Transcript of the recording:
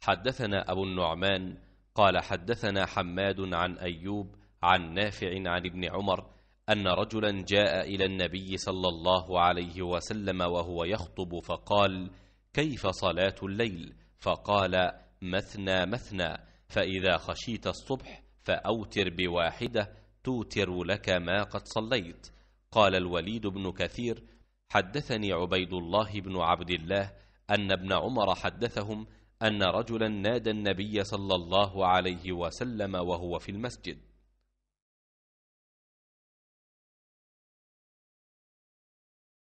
حدثنا أبو النعمان قال حدثنا حماد عن أيوب عن نافع عن ابن عمر أن رجلا جاء إلى النبي صلى الله عليه وسلم وهو يخطب فقال كيف صلاة الليل فقال مثنى مثنى فإذا خشيت الصبح فأوتر بواحدة توتر لك ما قد صليت قال الوليد بن كثير حدثني عبيد الله بن عبد الله أن ابن عمر حدثهم أن رجلا نادى النبي صلى الله عليه وسلم وهو في المسجد